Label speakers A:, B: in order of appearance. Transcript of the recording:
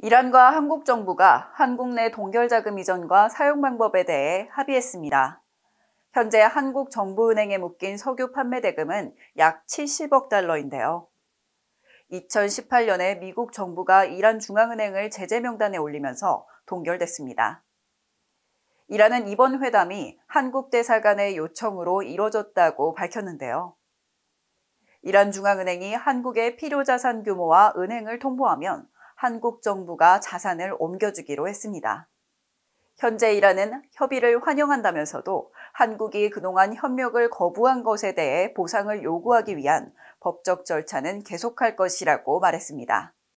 A: 이란과 한국 정부가 한국 내 동결 자금 이전과 사용 방법에 대해 합의했습니다. 현재 한국 정부은행에 묶인 석유 판매 대금은 약 70억 달러인데요. 2018년에 미국 정부가 이란 중앙은행을 제재 명단에 올리면서 동결됐습니다. 이란은 이번 회담이 한국 대사관의 요청으로 이뤄졌다고 밝혔는데요. 이란 중앙은행이 한국의 필요자산 규모와 은행을 통보하면 한국 정부가 자산을 옮겨주기로 했습니다. 현재 이란은 협의를 환영한다면서도 한국이 그동안 협력을 거부한 것에 대해 보상을 요구하기 위한 법적 절차는 계속할 것이라고 말했습니다.